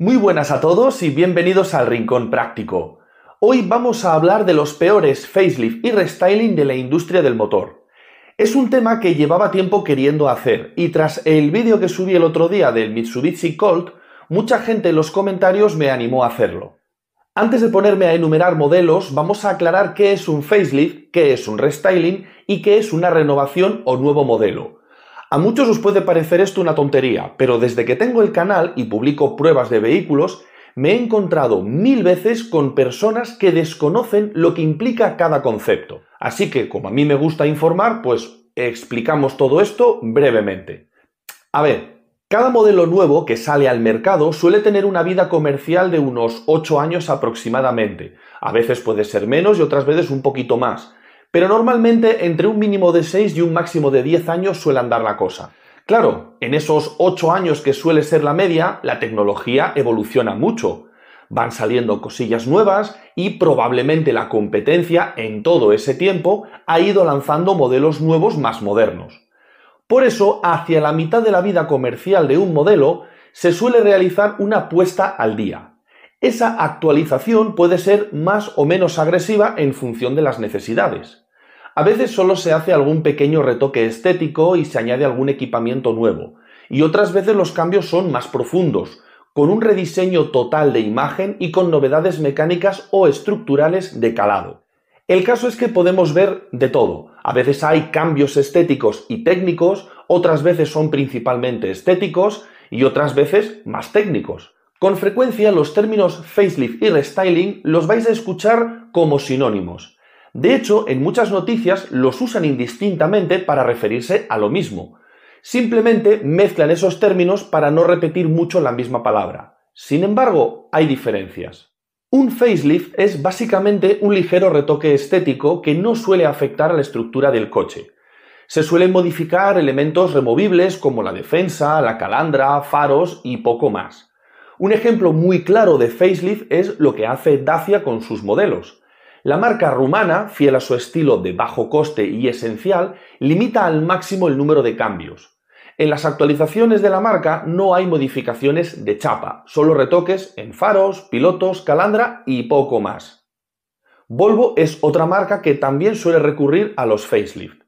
Muy buenas a todos y bienvenidos al Rincón Práctico. Hoy vamos a hablar de los peores facelift y restyling de la industria del motor. Es un tema que llevaba tiempo queriendo hacer y tras el vídeo que subí el otro día del Mitsubishi Colt, mucha gente en los comentarios me animó a hacerlo. Antes de ponerme a enumerar modelos, vamos a aclarar qué es un facelift, qué es un restyling y qué es una renovación o nuevo modelo. A muchos os puede parecer esto una tontería, pero desde que tengo el canal y publico pruebas de vehículos, me he encontrado mil veces con personas que desconocen lo que implica cada concepto. Así que, como a mí me gusta informar, pues explicamos todo esto brevemente. A ver, cada modelo nuevo que sale al mercado suele tener una vida comercial de unos 8 años aproximadamente. A veces puede ser menos y otras veces un poquito más. Pero normalmente entre un mínimo de 6 y un máximo de 10 años suele andar la cosa. Claro, en esos 8 años que suele ser la media, la tecnología evoluciona mucho. Van saliendo cosillas nuevas y probablemente la competencia en todo ese tiempo ha ido lanzando modelos nuevos más modernos. Por eso, hacia la mitad de la vida comercial de un modelo, se suele realizar una apuesta al día, esa actualización puede ser más o menos agresiva en función de las necesidades. A veces solo se hace algún pequeño retoque estético y se añade algún equipamiento nuevo, y otras veces los cambios son más profundos, con un rediseño total de imagen y con novedades mecánicas o estructurales de calado. El caso es que podemos ver de todo. A veces hay cambios estéticos y técnicos, otras veces son principalmente estéticos y otras veces más técnicos. Con frecuencia los términos facelift y restyling los vais a escuchar como sinónimos. De hecho, en muchas noticias los usan indistintamente para referirse a lo mismo. Simplemente mezclan esos términos para no repetir mucho la misma palabra. Sin embargo, hay diferencias. Un facelift es básicamente un ligero retoque estético que no suele afectar a la estructura del coche. Se suelen modificar elementos removibles como la defensa, la calandra, faros y poco más. Un ejemplo muy claro de facelift es lo que hace Dacia con sus modelos. La marca rumana, fiel a su estilo de bajo coste y esencial, limita al máximo el número de cambios. En las actualizaciones de la marca no hay modificaciones de chapa, solo retoques en faros, pilotos, calandra y poco más. Volvo es otra marca que también suele recurrir a los facelift.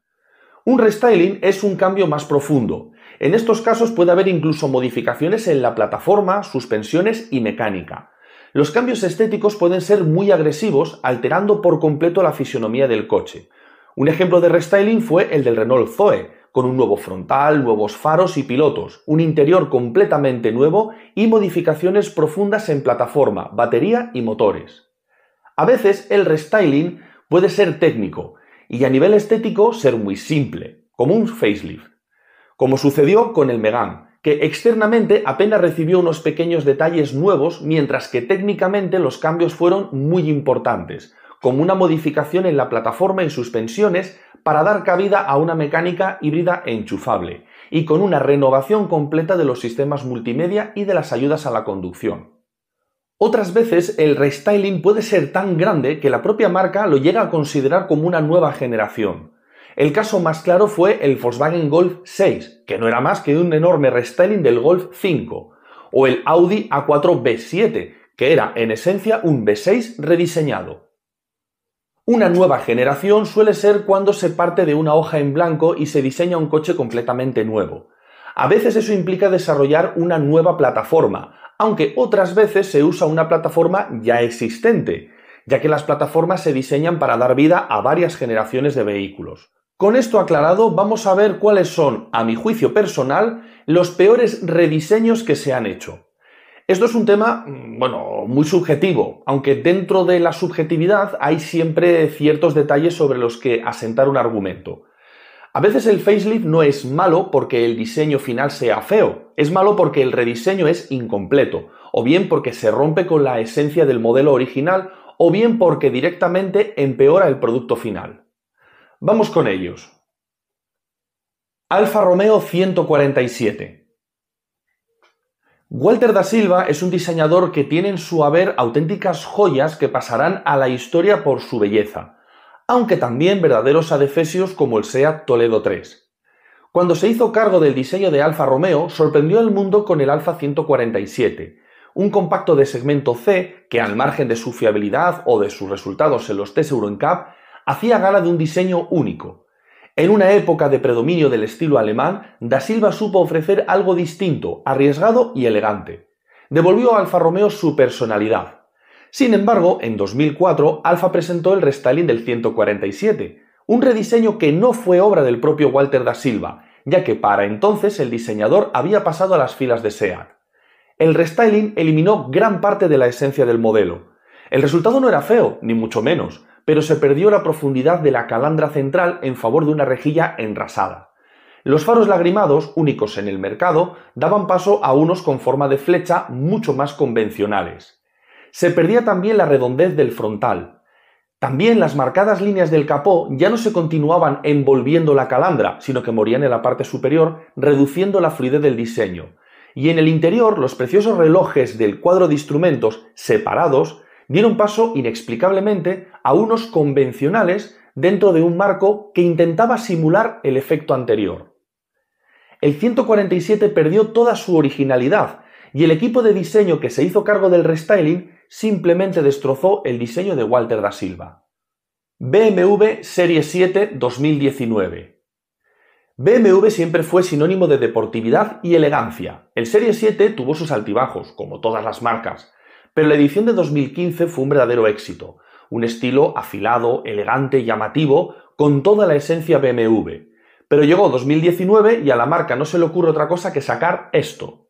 Un restyling es un cambio más profundo, en estos casos puede haber incluso modificaciones en la plataforma, suspensiones y mecánica. Los cambios estéticos pueden ser muy agresivos, alterando por completo la fisionomía del coche. Un ejemplo de restyling fue el del Renault Zoe, con un nuevo frontal, nuevos faros y pilotos, un interior completamente nuevo y modificaciones profundas en plataforma, batería y motores. A veces el restyling puede ser técnico y a nivel estético ser muy simple, como un facelift como sucedió con el Megan, que externamente apenas recibió unos pequeños detalles nuevos, mientras que técnicamente los cambios fueron muy importantes, como una modificación en la plataforma y suspensiones para dar cabida a una mecánica híbrida e enchufable, y con una renovación completa de los sistemas multimedia y de las ayudas a la conducción. Otras veces el restyling puede ser tan grande que la propia marca lo llega a considerar como una nueva generación, el caso más claro fue el Volkswagen Golf 6, que no era más que un enorme restyling del Golf 5, o el Audi A4 B7, que era en esencia un B6 rediseñado. Una nueva generación suele ser cuando se parte de una hoja en blanco y se diseña un coche completamente nuevo. A veces eso implica desarrollar una nueva plataforma, aunque otras veces se usa una plataforma ya existente, ya que las plataformas se diseñan para dar vida a varias generaciones de vehículos. Con esto aclarado, vamos a ver cuáles son, a mi juicio personal, los peores rediseños que se han hecho. Esto es un tema, mm, bueno, muy subjetivo, aunque dentro de la subjetividad hay siempre ciertos detalles sobre los que asentar un argumento. A veces el facelift no es malo porque el diseño final sea feo, es malo porque el rediseño es incompleto, o bien porque se rompe con la esencia del modelo original, o bien porque directamente empeora el producto final. Vamos con ellos. Alfa Romeo 147. Walter da Silva es un diseñador que tiene en su haber auténticas joyas que pasarán a la historia por su belleza, aunque también verdaderos adefesios como el SEAT Toledo 3. Cuando se hizo cargo del diseño de Alfa Romeo, sorprendió al mundo con el Alfa 147, un compacto de segmento C que, al margen de su fiabilidad o de sus resultados en los test Cap hacía gala de un diseño único. En una época de predominio del estilo alemán, Da Silva supo ofrecer algo distinto, arriesgado y elegante. Devolvió a Alfa Romeo su personalidad. Sin embargo, en 2004, Alfa presentó el restyling del 147, un rediseño que no fue obra del propio Walter Da Silva, ya que para entonces el diseñador había pasado a las filas de SEAT. El restyling eliminó gran parte de la esencia del modelo. El resultado no era feo, ni mucho menos, pero se perdió la profundidad de la calandra central en favor de una rejilla enrasada. Los faros lagrimados, únicos en el mercado, daban paso a unos con forma de flecha mucho más convencionales. Se perdía también la redondez del frontal. También las marcadas líneas del capó ya no se continuaban envolviendo la calandra, sino que morían en la parte superior, reduciendo la fluidez del diseño. Y en el interior, los preciosos relojes del cuadro de instrumentos separados dieron paso inexplicablemente a unos convencionales dentro de un marco que intentaba simular el efecto anterior. El 147 perdió toda su originalidad y el equipo de diseño que se hizo cargo del restyling simplemente destrozó el diseño de Walter da Silva. BMW Serie 7 2019. BMW siempre fue sinónimo de deportividad y elegancia. El Serie 7 tuvo sus altibajos, como todas las marcas, pero la edición de 2015 fue un verdadero éxito, un estilo afilado, elegante y llamativo, con toda la esencia BMW. Pero llegó 2019 y a la marca no se le ocurre otra cosa que sacar esto.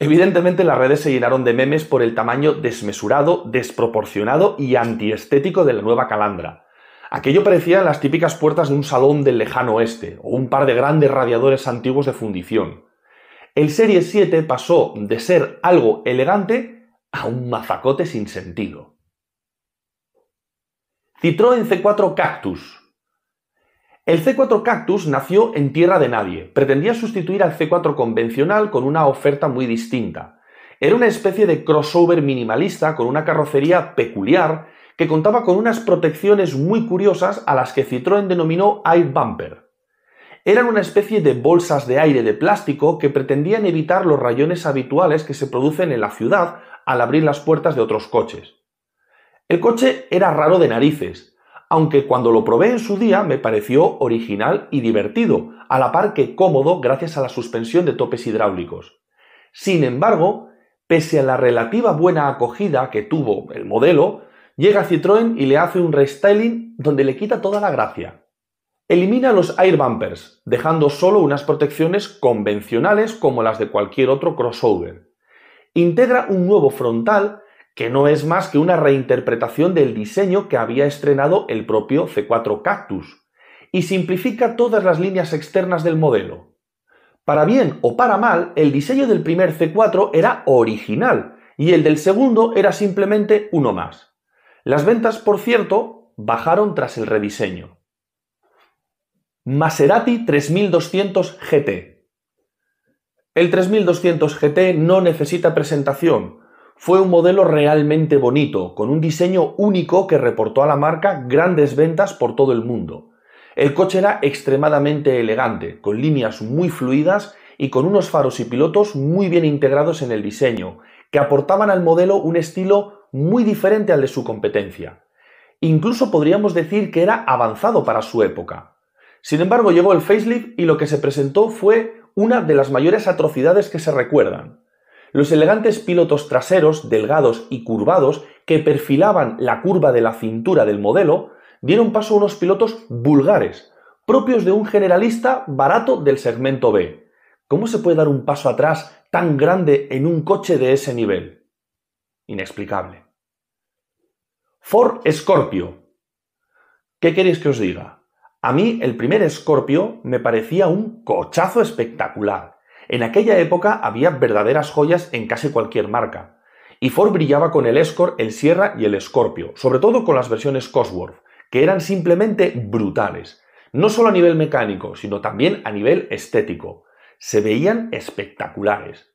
Evidentemente las redes se llenaron de memes por el tamaño desmesurado, desproporcionado y antiestético de la nueva calandra. Aquello parecía las típicas puertas de un salón del lejano oeste, o un par de grandes radiadores antiguos de fundición. El Serie 7 pasó de ser algo elegante a un mazacote sin sentido. Citroën C4 Cactus. El C4 Cactus nació en tierra de nadie. Pretendía sustituir al C4 convencional con una oferta muy distinta. Era una especie de crossover minimalista con una carrocería peculiar que contaba con unas protecciones muy curiosas a las que Citroën denominó Air Bumper. Eran una especie de bolsas de aire de plástico que pretendían evitar los rayones habituales que se producen en la ciudad al abrir las puertas de otros coches. El coche era raro de narices, aunque cuando lo probé en su día me pareció original y divertido, a la par que cómodo gracias a la suspensión de topes hidráulicos. Sin embargo, pese a la relativa buena acogida que tuvo el modelo, llega Citroën y le hace un restyling donde le quita toda la gracia. Elimina los air bumpers, dejando solo unas protecciones convencionales como las de cualquier otro crossover integra un nuevo frontal que no es más que una reinterpretación del diseño que había estrenado el propio C4 Cactus, y simplifica todas las líneas externas del modelo. Para bien o para mal, el diseño del primer C4 era original y el del segundo era simplemente uno más. Las ventas, por cierto, bajaron tras el rediseño. Maserati 3200 GT el 3200 GT no necesita presentación. Fue un modelo realmente bonito, con un diseño único que reportó a la marca grandes ventas por todo el mundo. El coche era extremadamente elegante, con líneas muy fluidas y con unos faros y pilotos muy bien integrados en el diseño, que aportaban al modelo un estilo muy diferente al de su competencia. Incluso podríamos decir que era avanzado para su época. Sin embargo, llegó el facelift y lo que se presentó fue una de las mayores atrocidades que se recuerdan. Los elegantes pilotos traseros, delgados y curvados, que perfilaban la curva de la cintura del modelo, dieron paso a unos pilotos vulgares, propios de un generalista barato del segmento B. ¿Cómo se puede dar un paso atrás tan grande en un coche de ese nivel? Inexplicable. Ford Scorpio. ¿Qué queréis que os diga? A mí el primer Scorpio me parecía un cochazo espectacular. En aquella época había verdaderas joyas en casi cualquier marca. Y Ford brillaba con el Escort, el Sierra y el Scorpio, sobre todo con las versiones Cosworth, que eran simplemente brutales, no solo a nivel mecánico, sino también a nivel estético. Se veían espectaculares.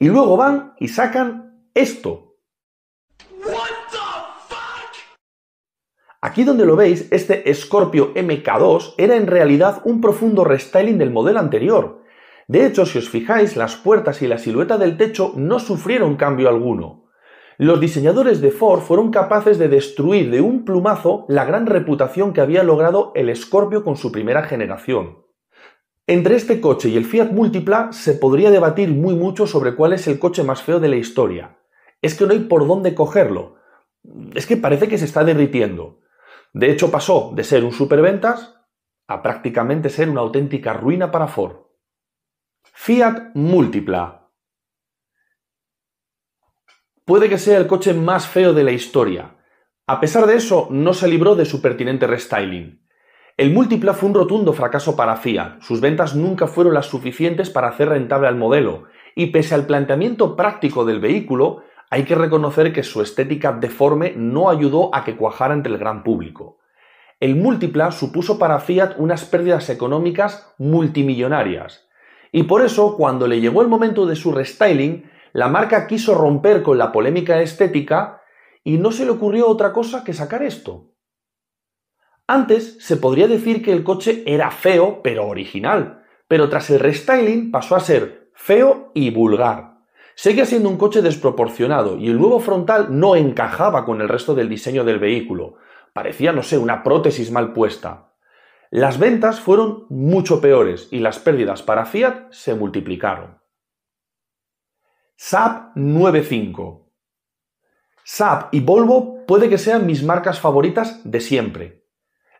Y luego van y sacan esto, Aquí donde lo veis, este Scorpio MK2 era en realidad un profundo restyling del modelo anterior. De hecho, si os fijáis, las puertas y la silueta del techo no sufrieron cambio alguno. Los diseñadores de Ford fueron capaces de destruir de un plumazo la gran reputación que había logrado el Scorpio con su primera generación. Entre este coche y el Fiat Multipla se podría debatir muy mucho sobre cuál es el coche más feo de la historia. Es que no hay por dónde cogerlo. Es que parece que se está derritiendo. De hecho, pasó de ser un superventas a prácticamente ser una auténtica ruina para Ford. Fiat Múltipla. Puede que sea el coche más feo de la historia. A pesar de eso, no se libró de su pertinente restyling. El Múltipla fue un rotundo fracaso para Fiat. Sus ventas nunca fueron las suficientes para hacer rentable al modelo, y pese al planteamiento práctico del vehículo, hay que reconocer que su estética deforme no ayudó a que cuajara entre el gran público. El múltipla supuso para Fiat unas pérdidas económicas multimillonarias, y por eso, cuando le llegó el momento de su restyling, la marca quiso romper con la polémica estética y no se le ocurrió otra cosa que sacar esto. Antes se podría decir que el coche era feo pero original, pero tras el restyling pasó a ser feo y vulgar. Seguía siendo un coche desproporcionado y el nuevo frontal no encajaba con el resto del diseño del vehículo. Parecía, no sé, una prótesis mal puesta. Las ventas fueron mucho peores y las pérdidas para Fiat se multiplicaron. Saab 9.5 Saab y Volvo puede que sean mis marcas favoritas de siempre.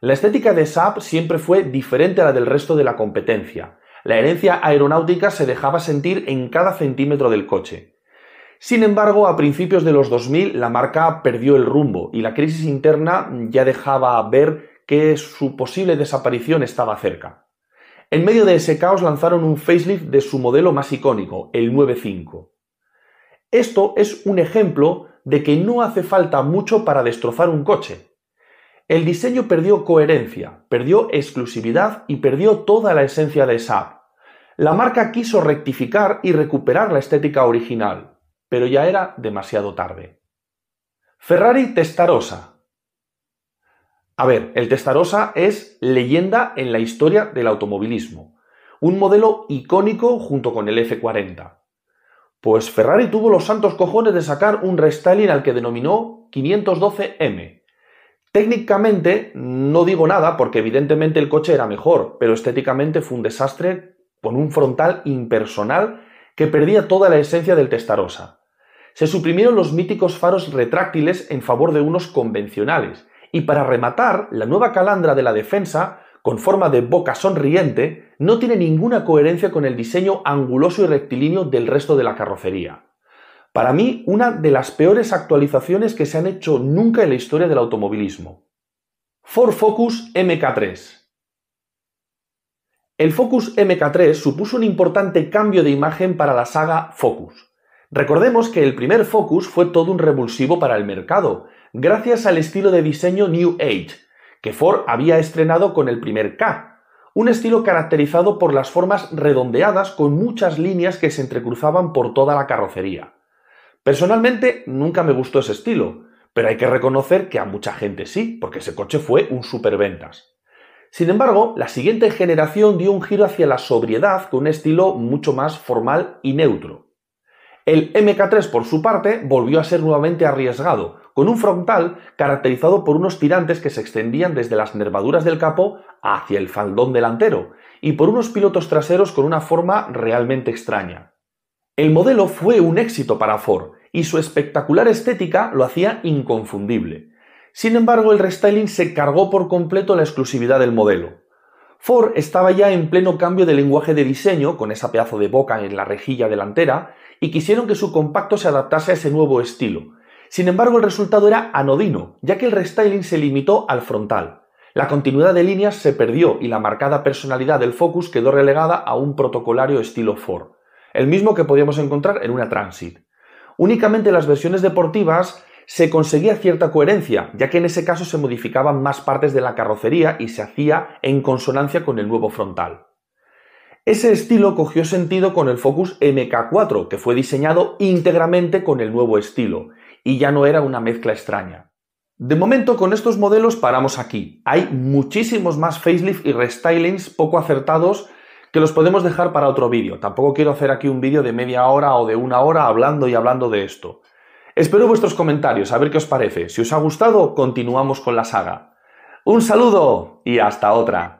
La estética de Saab siempre fue diferente a la del resto de la competencia. La herencia aeronáutica se dejaba sentir en cada centímetro del coche. Sin embargo, a principios de los 2000 la marca perdió el rumbo y la crisis interna ya dejaba ver que su posible desaparición estaba cerca. En medio de ese caos lanzaron un facelift de su modelo más icónico, el 9.5. Esto es un ejemplo de que no hace falta mucho para destrozar un coche. El diseño perdió coherencia, perdió exclusividad y perdió toda la esencia de Saab. La marca quiso rectificar y recuperar la estética original, pero ya era demasiado tarde. Ferrari Testarossa. A ver, el Testarossa es leyenda en la historia del automovilismo, un modelo icónico junto con el F40. Pues Ferrari tuvo los santos cojones de sacar un restyling al que denominó 512M, Técnicamente no digo nada porque evidentemente el coche era mejor, pero estéticamente fue un desastre con un frontal impersonal que perdía toda la esencia del testarosa. Se suprimieron los míticos faros retráctiles en favor de unos convencionales, y para rematar, la nueva calandra de la defensa, con forma de boca sonriente, no tiene ninguna coherencia con el diseño anguloso y rectilíneo del resto de la carrocería. Para mí, una de las peores actualizaciones que se han hecho nunca en la historia del automovilismo. Ford Focus MK3. El Focus MK3 supuso un importante cambio de imagen para la saga Focus. Recordemos que el primer Focus fue todo un revulsivo para el mercado, gracias al estilo de diseño New Age, que Ford había estrenado con el primer K, un estilo caracterizado por las formas redondeadas con muchas líneas que se entrecruzaban por toda la carrocería. Personalmente nunca me gustó ese estilo, pero hay que reconocer que a mucha gente sí, porque ese coche fue un superventas. Sin embargo, la siguiente generación dio un giro hacia la sobriedad con un estilo mucho más formal y neutro. El MK3, por su parte, volvió a ser nuevamente arriesgado, con un frontal caracterizado por unos tirantes que se extendían desde las nervaduras del capó hacia el faldón delantero, y por unos pilotos traseros con una forma realmente extraña. El modelo fue un éxito para Ford, y su espectacular estética lo hacía inconfundible. Sin embargo, el restyling se cargó por completo la exclusividad del modelo. Ford estaba ya en pleno cambio de lenguaje de diseño, con esa pedazo de boca en la rejilla delantera, y quisieron que su compacto se adaptase a ese nuevo estilo. Sin embargo, el resultado era anodino, ya que el restyling se limitó al frontal. La continuidad de líneas se perdió y la marcada personalidad del Focus quedó relegada a un protocolario estilo Ford, el mismo que podíamos encontrar en una Transit únicamente en las versiones deportivas se conseguía cierta coherencia, ya que en ese caso se modificaban más partes de la carrocería y se hacía en consonancia con el nuevo frontal. Ese estilo cogió sentido con el Focus MK4, que fue diseñado íntegramente con el nuevo estilo, y ya no era una mezcla extraña. De momento con estos modelos paramos aquí. Hay muchísimos más facelift y restylings poco acertados que los podemos dejar para otro vídeo. Tampoco quiero hacer aquí un vídeo de media hora o de una hora hablando y hablando de esto. Espero vuestros comentarios, a ver qué os parece. Si os ha gustado, continuamos con la saga. Un saludo y hasta otra.